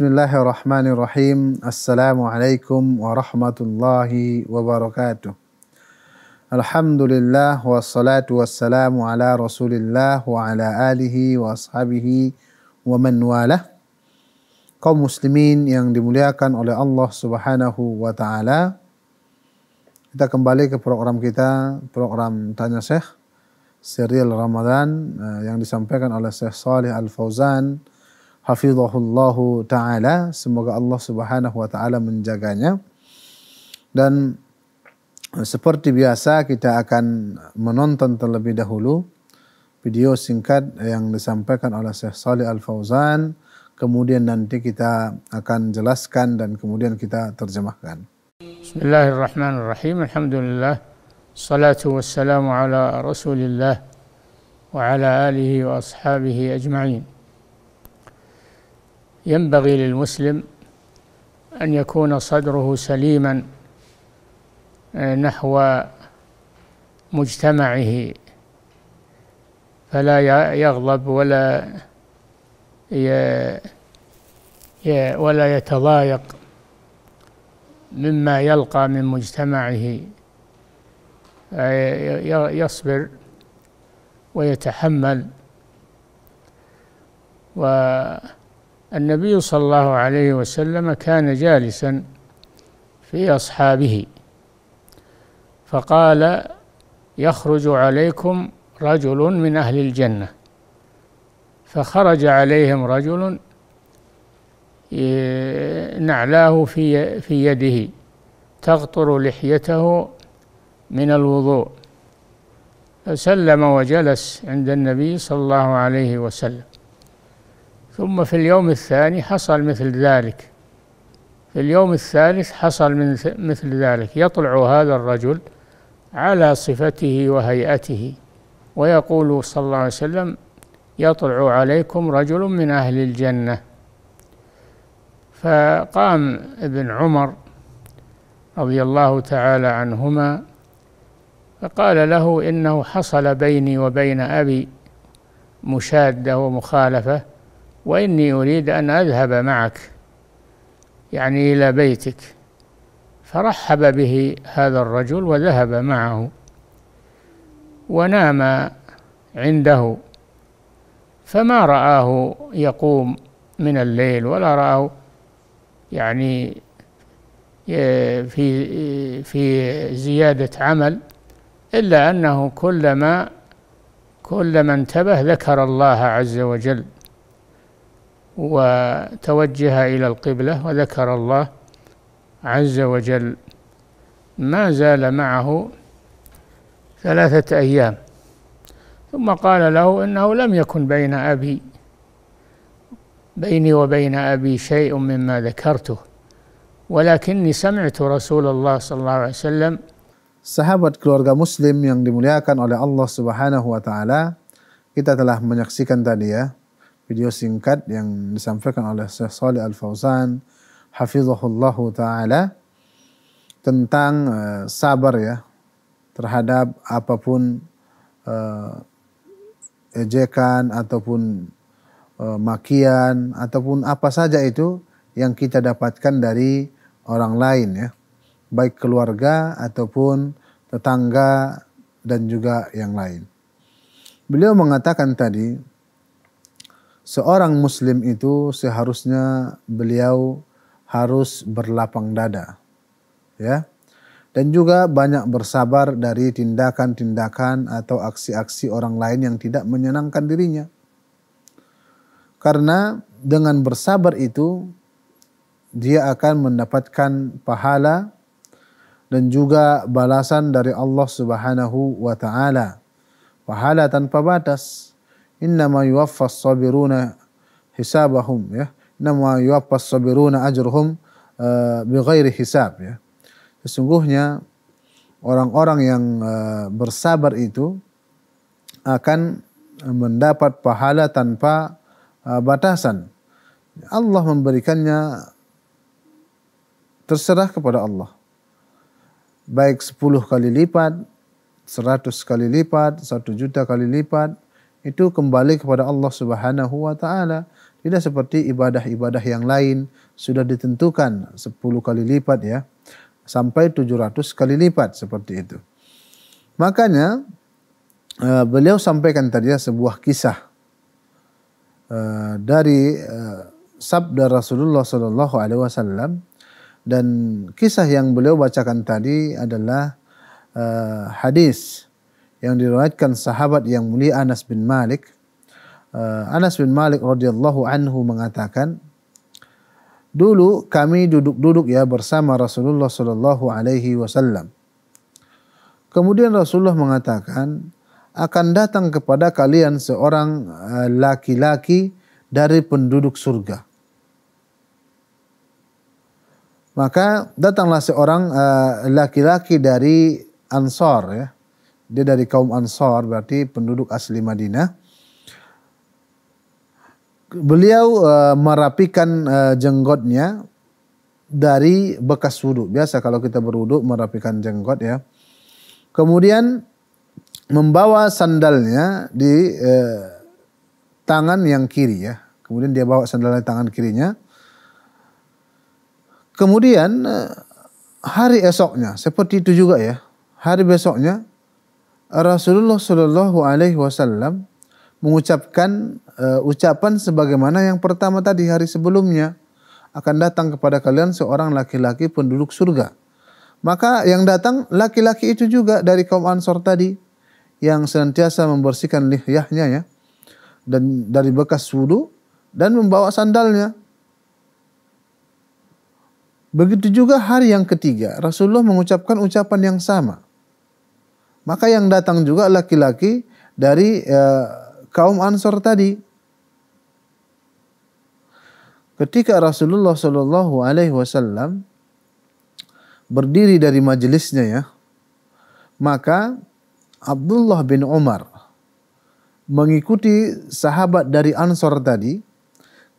Bismillahirrahmanirrahim. Assalamualaikum warahmatullahi wabarakatuh. Alhamdulillah wassalatu wassalamu ala rasulillah wa ala alihi wa ashabihi wa man walah. Kaum muslimin yang dimuliakan oleh Allah subhanahu wa ta'ala. Kita kembali ke program kita, program Tanya Syekh. Serial Ramadan eh, yang disampaikan oleh Syekh Saleh Al-Fauzan hafizahullahu taala semoga Allah Subhanahu wa taala menjaganya dan seperti biasa kita akan menonton terlebih dahulu video singkat yang disampaikan oleh Syekh Salih Al Fauzan kemudian nanti kita akan jelaskan dan kemudian kita terjemahkan Bismillahirrahmanirrahim Alhamdulillah Salatu wassalamu ala Rasulillah wa ala alihi wa ashabihi ajma'in ينبغي للمسلم أن يكون صدره سليما آه، نحو مجتمعه فلا يغضب ولا ولا يتضايق مما يلقى من مجتمعه آه، يصبر ويتحمل و النبي صلى الله عليه وسلم كان جالسا في أصحابه فقال يخرج عليكم رجل من أهل الجنة فخرج عليهم رجل نعلاه في في يده تغطر لحيته من الوضوء فسلم وجلس عند النبي صلى الله عليه وسلم ثم في اليوم الثاني حصل مثل ذلك في اليوم الثالث حصل من مثل ذلك يطلع هذا الرجل على صفته وهيئته ويقول صلى الله عليه وسلم يطلع عليكم رجل من أهل الجنة فقام ابن عمر رضي الله تعالى عنهما فقال له إنه حصل بيني وبين أبي مشادة ومخالفة وإني أريد أن أذهب معك يعني إلى بيتك فرحب به هذا الرجل وذهب معه ونام عنده فما رآه يقوم من الليل ولا رآه يعني في في زيادة عمل إلا أنه كلما كلما انتبه ذكر الله عز وجل وتوجه إلى القبلة وذكر الله عز وجل ما زال معه ثلاثة أيام ثم قال له إنه لم يكن بين أبي بيني وبين أبي شيء مما ذكرته ولكني سمعت رسول الله صلى الله عليه وسلم Sahabat keluarga muslim yang dimuliakan oleh Allah Subhanahu wa taala, kita telah menyaksikan tadi ya video singkat yang disampaikan oleh Syekh Salih Al Fauzan hafizahullah taala tentang uh, sabar ya terhadap apapun uh, ejekan ataupun uh, makian ataupun apa saja itu yang kita dapatkan dari orang lain ya baik keluarga ataupun tetangga dan juga yang lain. Beliau mengatakan tadi seorang muslim itu seharusnya beliau harus berlapang dada. Ya. Dan juga banyak bersabar dari tindakan-tindakan atau aksi-aksi orang lain yang tidak menyenangkan dirinya. Karena dengan bersabar itu dia akan mendapatkan pahala dan juga balasan dari Allah Subhanahu wa taala. Pahala tanpa batas innama yuwaffas sabiruna hisabahum ya innama yuwaffas sabiruna ajruhum uh, bighairi hisab ya sesungguhnya orang-orang yang uh, bersabar itu akan mendapat pahala tanpa uh, batasan Allah memberikannya terserah kepada Allah baik 10 kali lipat 100 kali lipat 1 juta kali lipat itu kembali kepada Allah Subhanahu wa taala. Tidak seperti ibadah-ibadah yang lain sudah ditentukan 10 kali lipat ya sampai 700 kali lipat seperti itu. Makanya eh, beliau sampaikan tadi ya, sebuah kisah eh, dari eh, sabda Rasulullah Shallallahu Alaihi Wasallam dan kisah yang beliau bacakan tadi adalah hadis yang diriwayatkan sahabat yang mulia Anas bin Malik. Uh, Anas bin Malik radhiyallahu anhu mengatakan, dulu kami duduk-duduk ya bersama Rasulullah Shallallahu Alaihi Wasallam. Kemudian Rasulullah mengatakan, akan datang kepada kalian seorang uh, laki-laki dari penduduk surga. Maka datanglah seorang uh, laki-laki dari Ansor ya dia dari kaum Ansar, berarti penduduk asli Madinah. Beliau uh, merapikan uh, jenggotnya dari bekas wudhu. Biasa kalau kita berwudhu merapikan jenggot ya. Kemudian membawa sandalnya di eh, tangan yang kiri ya. Kemudian dia bawa sandalnya tangan kirinya. Kemudian eh, hari esoknya seperti itu juga ya. Hari besoknya Rasulullah Shallallahu Alaihi Wasallam mengucapkan uh, ucapan sebagaimana yang pertama tadi hari sebelumnya akan datang kepada kalian seorang laki-laki penduduk surga. Maka yang datang laki-laki itu juga dari kaum Ansor tadi yang senantiasa membersihkan lihyahnya ya dan dari bekas wudhu dan membawa sandalnya. Begitu juga hari yang ketiga Rasulullah mengucapkan ucapan yang sama. Maka yang datang juga laki-laki dari e, kaum Ansor tadi. Ketika Rasulullah Shallallahu Alaihi Wasallam berdiri dari majelisnya ya, maka Abdullah bin Umar mengikuti sahabat dari Ansor tadi.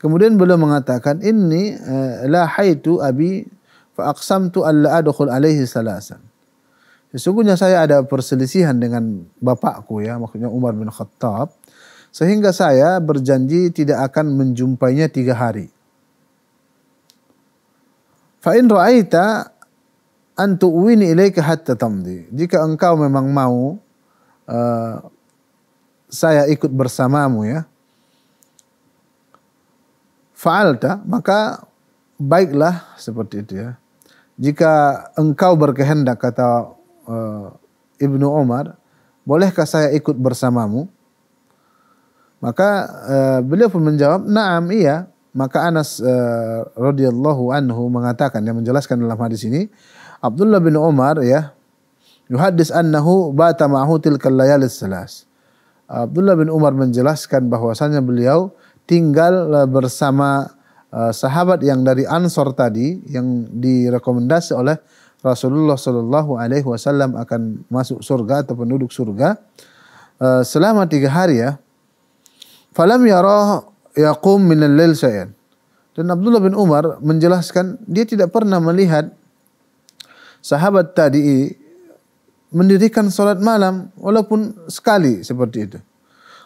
Kemudian beliau mengatakan, ini eh, la haitu abi fa aqsamtu alla adkhul alaihi salasan." Sesungguhnya saya ada perselisihan dengan bapakku ya, maksudnya Umar bin Khattab. Sehingga saya berjanji tidak akan menjumpainya tiga hari. Fa'in ra'aita antu'wini ilaika hatta tamdi. Jika engkau memang mau uh, saya ikut bersamamu ya. Fa'alta, maka baiklah seperti itu ya. Jika engkau berkehendak kata Eh, Ibnu Umar, "Bolehkah saya ikut bersamamu?" Maka uh, beliau pun menjawab, "Na'am, iya." Maka Anas uh, radhiyallahu anhu mengatakan yang menjelaskan dalam hadis ini, Abdullah bin Umar ya, yuhaddis annahu bata ma'hu tilkal layalis salas. Abdullah bin Umar menjelaskan bahwasannya beliau tinggal bersama sahabat yang dari Ansor tadi yang direkomendasi oleh Rasulullah Shallallahu Alaihi Wasallam akan masuk surga atau penduduk surga uh, selama tiga hari ya. Falam yarah yaqum min al-lail syai'an. Dan Abdullah bin Umar menjelaskan dia tidak pernah melihat sahabat tadi mendirikan salat malam walaupun sekali seperti itu.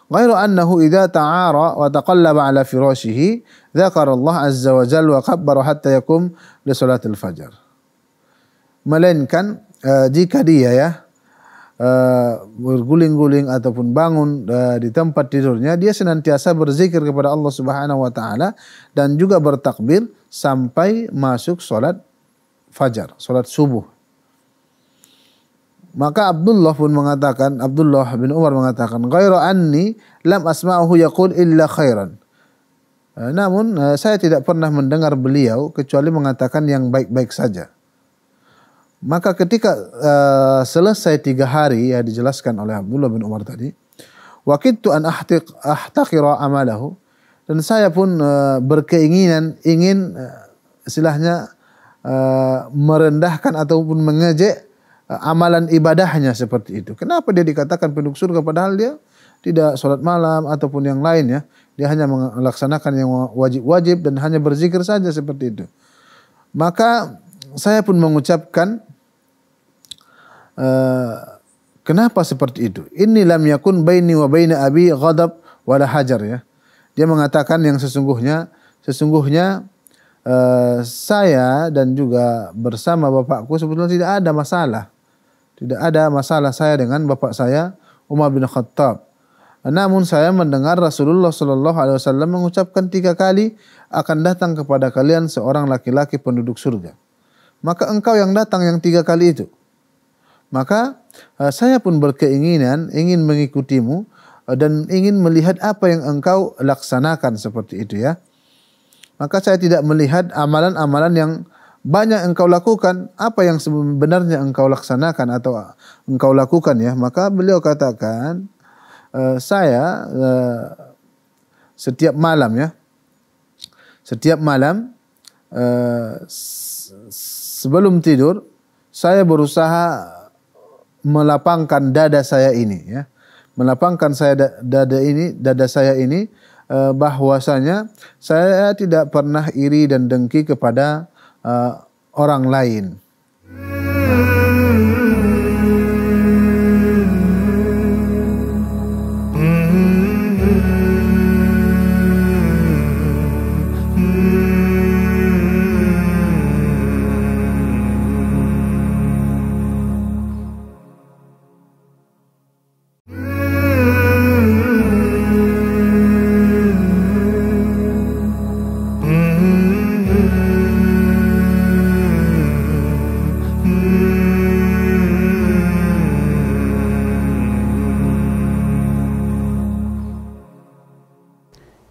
غير أنه إذا تعارى وتقلب على فراشه ذكر الله عز وجل وكبر حتى يقوم لصلاة الفجر melainkan uh, jika dia ya uh, berguling-guling ataupun bangun uh, di tempat tidurnya dia senantiasa berzikir kepada Allah Subhanahu wa taala dan juga bertakbir sampai masuk salat fajar, salat subuh. Maka Abdullah pun mengatakan, Abdullah bin Umar mengatakan, "Ghairu anni lam asma'uhu yaqul illa khairan." namun saya tidak pernah mendengar beliau kecuali mengatakan yang baik-baik saja. Maka ketika uh, selesai tiga hari ya dijelaskan oleh Abdullah bin Umar tadi, waktu an ahtiq ahtakira amalahu dan saya pun uh, berkeinginan ingin uh, istilahnya uh, merendahkan ataupun mengejek uh, amalan ibadahnya seperti itu. Kenapa dia dikatakan penduduk surga padahal dia tidak sholat malam ataupun yang lain ya. Dia hanya melaksanakan yang wajib-wajib dan hanya berzikir saja seperti itu. Maka saya pun mengucapkan Eh, kenapa seperti itu? Inilah lam yakun baini wa baini abi ghadab wala hajar ya. Dia mengatakan yang sesungguhnya sesungguhnya uh, saya dan juga bersama bapakku sebetulnya tidak ada masalah. Tidak ada masalah saya dengan bapak saya Umar bin Khattab. Namun saya mendengar Rasulullah Shallallahu Alaihi Wasallam mengucapkan tiga kali akan datang kepada kalian seorang laki-laki penduduk surga. Maka engkau yang datang yang tiga kali itu. Maka uh, saya pun berkeinginan ingin mengikutimu uh, dan ingin melihat apa yang engkau laksanakan seperti itu ya. Maka saya tidak melihat amalan-amalan yang banyak engkau lakukan, apa yang sebenarnya engkau laksanakan atau uh, engkau lakukan ya. Maka beliau katakan, e, saya e, setiap malam ya, setiap malam e, sebelum tidur saya berusaha melapangkan dada saya ini ya. Melapangkan saya dada ini, dada saya ini eh, bahwasanya saya tidak pernah iri dan dengki kepada eh, orang lain.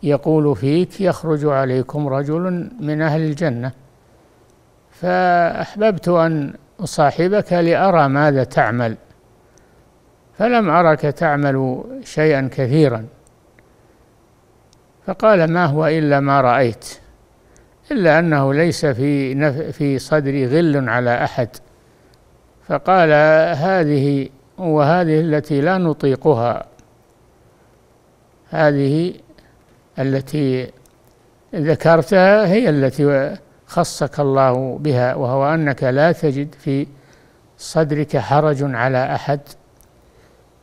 يقول فيك يخرج عليكم رجل من أهل الجنة فأحببت أن أصاحبك لأرى ماذا تعمل فلم أرك تعمل شيئا كثيرا فقال ما هو إلا ما رأيت إلا أنه ليس في في صدري غل على أحد فقال هذه وهذه التي لا نطيقها هذه التي ذكرتها هي التي خصك الله بها وهو أنك لا تجد في صدرك حرج على أحد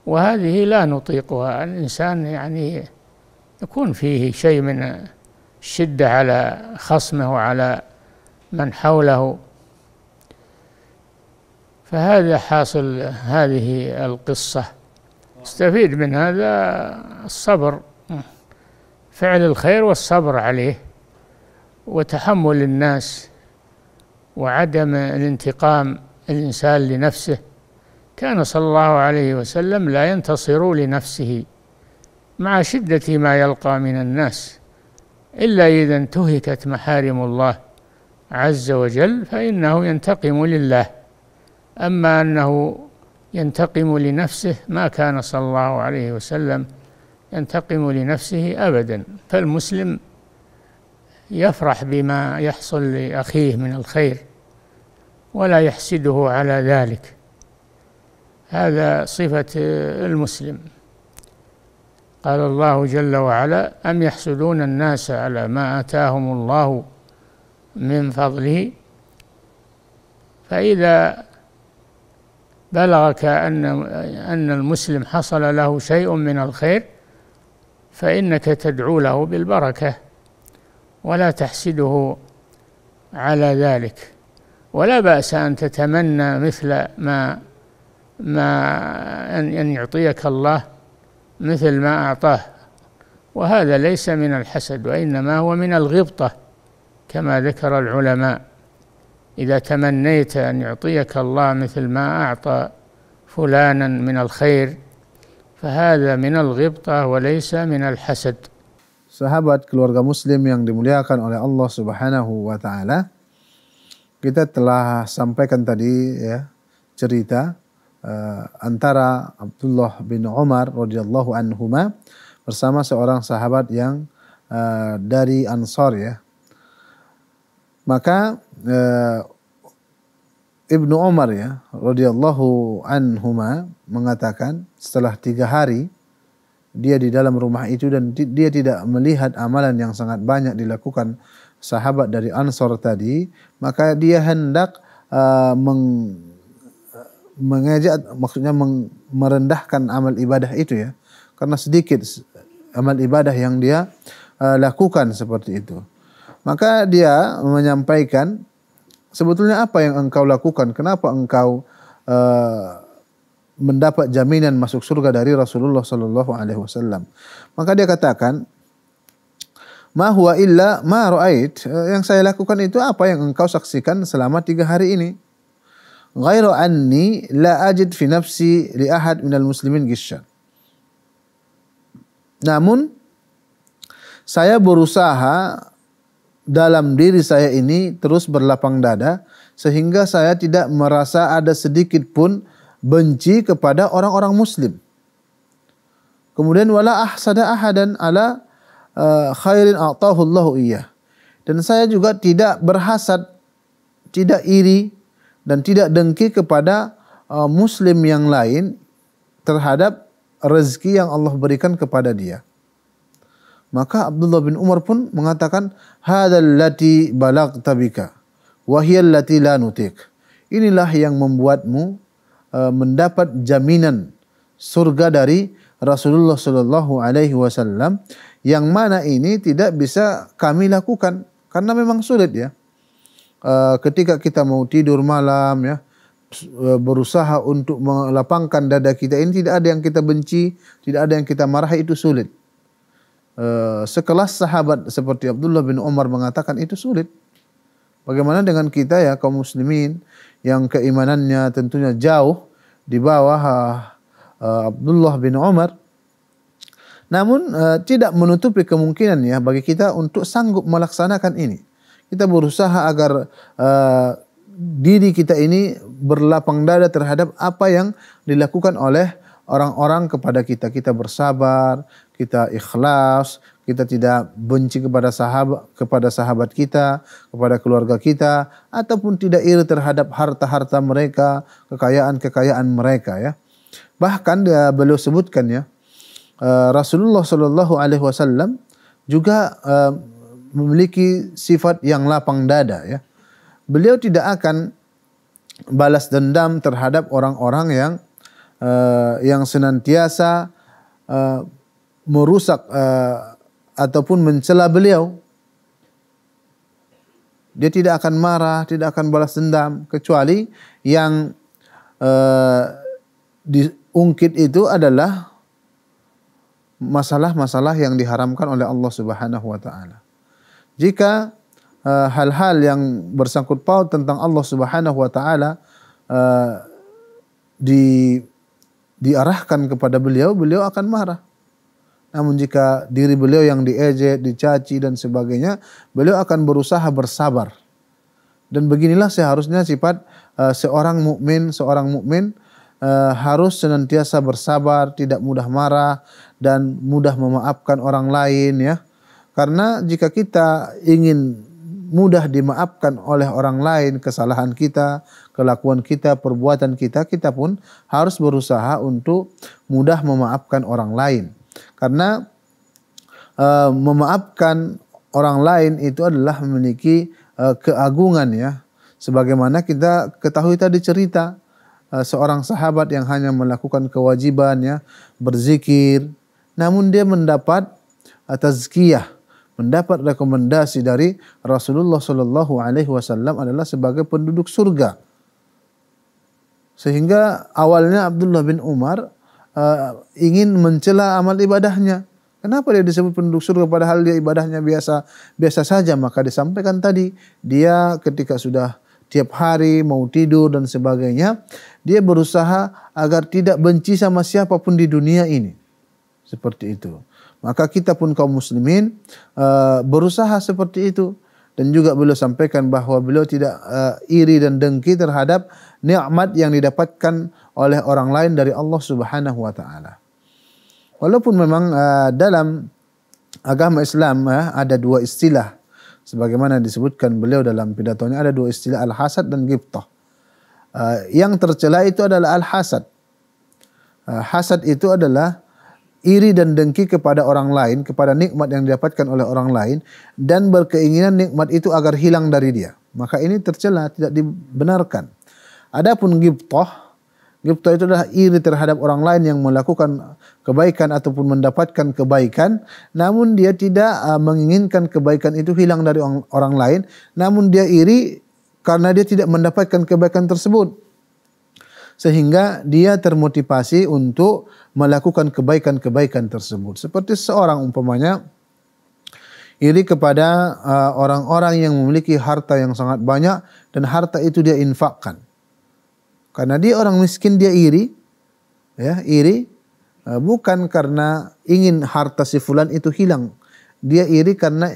وهذه لا نطيقها الإنسان يعني يكون فيه شيء من الشدة على خصمه على من حوله فهذا حاصل هذه القصة استفيد من هذا الصبر فعل الخير والصبر عليه وتحمل الناس وعدم الانتقام الانسان لنفسه كان صلى الله عليه وسلم لا ينتصر لنفسه مع شده ما يلقى من الناس الا اذا انتهكت محارم الله عز وجل فانه ينتقم لله اما انه ينتقم لنفسه ما كان صلى الله عليه وسلم ينتقم لنفسه أبدا فالمسلم يفرح بما يحصل لأخيه من الخير ولا يحسده على ذلك هذا صفة المسلم قال الله جل وعلا أم يحسدون الناس على ما آتاهم الله من فضله فإذا بلغك أن أن المسلم حصل له شيء من الخير فإنك تدعو له بالبركة ولا تحسده على ذلك ولا بأس أن تتمنى مثل ما ما أن أن يعطيك الله مثل ما أعطاه وهذا ليس من الحسد وإنما هو من الغبطة كما ذكر العلماء إذا تمنيت أن يعطيك الله مثل ما أعطى فلانا من الخير فهذا من الغبطة وليس من الحسد sahabat keluarga muslim yang dimuliakan oleh Allah Subhanahu wa taala. Kita telah sampaikan tadi ya cerita uh, antara Abdullah bin Umar radhiyallahu anhuma bersama seorang sahabat yang uh, dari Ansar ya. Maka uh, Ibnu Umar ya radhiyallahu anhuma mengatakan setelah tiga hari dia di dalam rumah itu dan dia tidak melihat amalan yang sangat banyak dilakukan sahabat dari Ansor tadi, maka dia hendak uh, meng, mengejak, maksudnya meng, merendahkan amal ibadah itu ya, karena sedikit amal ibadah yang dia uh, lakukan seperti itu. Maka dia menyampaikan sebetulnya apa yang engkau lakukan, kenapa engkau uh, mendapat jaminan masuk surga dari Rasulullah Shallallahu Alaihi Wasallam. Maka dia katakan, ma huwa illa ma ra'ait. Eh, yang saya lakukan itu apa yang engkau saksikan selama tiga hari ini. Ghairu anni la ajid fi nafsi li ahad minal muslimin gisha Namun, saya berusaha dalam diri saya ini terus berlapang dada sehingga saya tidak merasa ada sedikit pun benci kepada orang-orang muslim. Kemudian wala ahsada ahadan ala eh, khairin a'tahu Allahu iya. Dan saya juga tidak berhasad, tidak iri dan tidak dengki kepada uh, muslim yang lain terhadap rezeki yang Allah berikan kepada dia. Maka Abdullah bin Umar pun mengatakan hadal lati balagta bika wa hiya lati la nutik. Inilah yang membuatmu Eh, mendapat jaminan surga dari Rasulullah Shallallahu Alaihi Wasallam yang mana ini tidak bisa kami lakukan karena memang sulit ya eh, ketika kita mau tidur malam ya eh, berusaha untuk melapangkan dada kita ini tidak ada yang kita benci tidak ada yang kita marah itu sulit sekelas sahabat seperti Abdullah bin Umar mengatakan itu sulit Bagaimana dengan kita ya kaum muslimin yang keimanannya tentunya jauh di bawah uh, Abdullah bin Umar. Namun uh, tidak menutupi kemungkinan ya bagi kita untuk sanggup melaksanakan ini. Kita berusaha agar uh, diri kita ini berlapang dada terhadap apa yang dilakukan oleh orang-orang kepada kita. Kita bersabar, kita ikhlas, kita tidak benci kepada sahabat kepada sahabat kita, kepada keluarga kita ataupun tidak iri terhadap harta-harta mereka, kekayaan-kekayaan mereka ya. Bahkan dia beliau sebutkan ya eh, Rasulullah Shallallahu alaihi wasallam juga eh, memiliki sifat yang lapang dada ya. Beliau tidak akan balas dendam terhadap orang-orang yang eh, yang senantiasa merusak ataupun mencela beliau. Dia tidak akan marah, tidak akan balas dendam kecuali yang uh, diungkit itu adalah masalah-masalah yang diharamkan oleh Allah Subhanahu wa taala. Jika eh, hal-hal uh, yang bersangkut paut tentang Allah Subhanahu wa taala uh, di diarahkan kepada beliau, beliau akan marah. Namun jika diri beliau yang diejek, dicaci dan sebagainya, beliau akan berusaha bersabar. Dan beginilah seharusnya sifat uh, seorang mukmin, seorang mukmin uh, harus senantiasa bersabar, tidak mudah marah dan mudah memaafkan orang lain ya. Karena jika kita ingin mudah dimaafkan oleh orang lain kesalahan kita, kelakuan kita, perbuatan kita, kita pun harus berusaha untuk mudah memaafkan orang lain. Karena uh, memaafkan orang lain itu adalah memiliki uh, keagungan ya. Sebagaimana kita ketahui tadi cerita uh, seorang sahabat yang hanya melakukan kewajibannya berzikir, namun dia mendapat uh, tazkiyah, mendapat rekomendasi dari Rasulullah Shallallahu Alaihi Wasallam adalah sebagai penduduk surga. Sehingga awalnya Abdullah bin Umar uh, ingin mencela amal ibadahnya. Kenapa dia disebut penduduk surga padahal dia ibadahnya biasa biasa saja? Maka disampaikan tadi, dia ketika sudah tiap hari mau tidur dan sebagainya, dia berusaha agar tidak benci sama siapapun di dunia ini. Seperti itu. Maka kita pun kaum muslimin uh, berusaha seperti itu dan juga beliau sampaikan bahwa beliau tidak uh, iri dan dengki terhadap nikmat yang didapatkan oleh orang lain dari Allah Subhanahu wa taala. Walaupun memang uh, dalam agama Islam uh, ada dua istilah sebagaimana disebutkan beliau dalam pidatonya ada dua istilah al-hasad dan ghibtah. Uh, yang tercela itu adalah al-hasad. Uh, hasad itu adalah iri dan dengki kepada orang lain, kepada nikmat yang didapatkan oleh orang lain dan berkeinginan nikmat itu agar hilang dari dia. Maka ini tercela, tidak dibenarkan. Adapun gibtoh, gibtoh itu adalah iri terhadap orang lain yang melakukan kebaikan ataupun mendapatkan kebaikan, namun dia tidak ah, menginginkan kebaikan itu hilang dari orang lain, namun dia iri karena dia tidak mendapatkan kebaikan tersebut sehingga dia termotivasi untuk melakukan kebaikan-kebaikan tersebut. Seperti seorang umpamanya iri kepada uh, orang-orang yang memiliki harta yang sangat banyak dan harta itu dia infakkan. Karena dia orang miskin dia iri, ya iri uh, bukan karena ingin harta si fulan itu hilang. Dia iri karena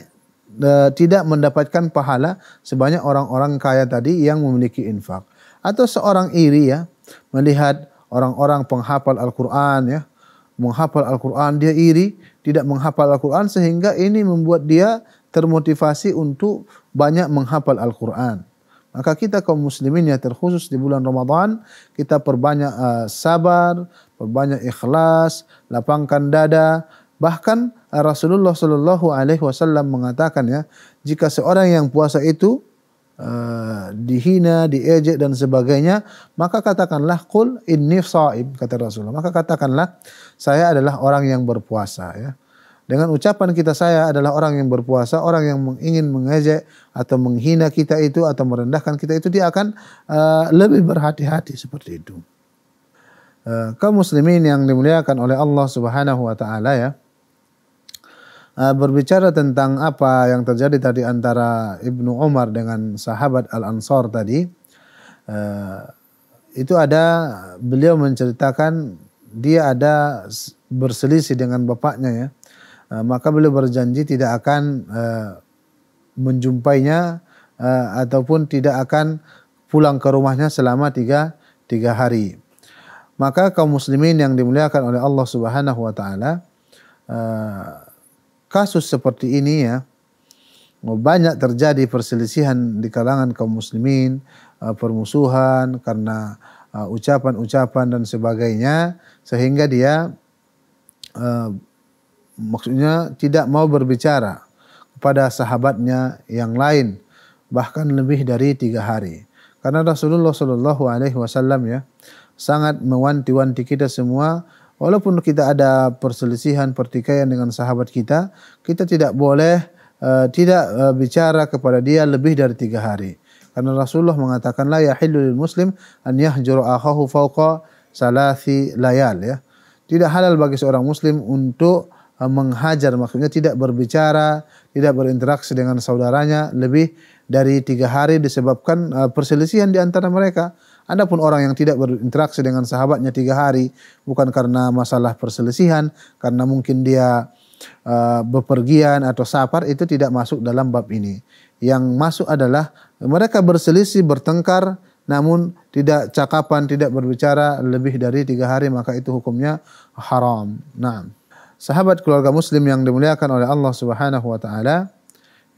uh, tidak mendapatkan pahala sebanyak orang-orang kaya tadi yang memiliki infak. Atau seorang iri ya, melihat orang-orang penghafal Al-Qur'an ya, menghafal Al-Qur'an dia iri, tidak menghafal Al-Qur'an sehingga ini membuat dia termotivasi untuk banyak menghafal Al-Qur'an. Maka kita kaum muslimin ya terkhusus di bulan Ramadan kita perbanyak uh, sabar, perbanyak ikhlas, lapangkan dada. Bahkan uh, Rasulullah Shallallahu alaihi wasallam mengatakan ya, jika seorang yang puasa itu uh, dihina, diejek dan sebagainya, maka katakanlah kul inni saib kata Rasulullah. Maka katakanlah saya adalah orang yang berpuasa ya. Dengan ucapan kita saya adalah orang yang berpuasa, orang yang ingin mengejek atau menghina kita itu atau merendahkan kita itu dia akan uh, lebih berhati-hati seperti itu. Uh, kaum muslimin yang dimuliakan oleh Allah Subhanahu wa taala ya. Eh, berbicara tentang apa yang terjadi tadi antara Ibnu Umar dengan sahabat al Ansor tadi eh, itu ada beliau menceritakan dia ada berselisih dengan bapaknya ya eh, maka beliau berjanji tidak akan menjumpainya ataupun tidak akan pulang ke rumahnya selama tiga, tiga hari maka kaum muslimin yang dimuliakan oleh Allah Subhanahu wa taala kasus seperti ini ya banyak terjadi perselisihan di kalangan kaum muslimin, uh, permusuhan karena uh, ucapan-ucapan dan sebagainya sehingga dia uh, maksudnya tidak mau berbicara kepada sahabatnya yang lain bahkan lebih dari tiga hari karena Rasulullah Shallallahu Alaihi Wasallam ya sangat mewanti-wanti kita semua Walaupun kita ada perselisihan, pertikaian dengan sahabat kita, kita tidak boleh uh, tidak uh, bicara kepada dia lebih dari tiga hari. Karena Rasulullah mengatakan la yahillu lil muslim an yahjuru akhahu fawqa salasi layal ya. Tidak halal bagi seorang muslim untuk uh, menghajar maksudnya tidak berbicara, tidak berinteraksi dengan saudaranya lebih dari tiga hari disebabkan uh, perselisihan di antara mereka pun orang yang tidak berinteraksi dengan sahabatnya tiga hari bukan karena masalah perselisihan, karena mungkin dia uh, bepergian atau safar itu tidak masuk dalam bab ini. Yang masuk adalah mereka berselisih, bertengkar, namun tidak cakapan, tidak berbicara lebih dari tiga hari maka itu hukumnya haram. Nah, sahabat keluarga Muslim yang dimuliakan oleh Allah Subhanahu Wa Taala,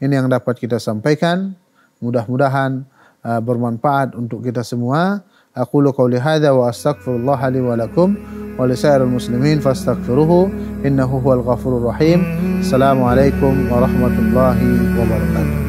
ini yang dapat kita sampaikan. Mudah-mudahan bermanfaat untuk kita semua. أقول قولي هذا وأستغفر الله لي ولكم ولسائر المسلمين فاستغفروه إنه هو الغفور الرحيم السلام عليكم ورحمة الله وبركاته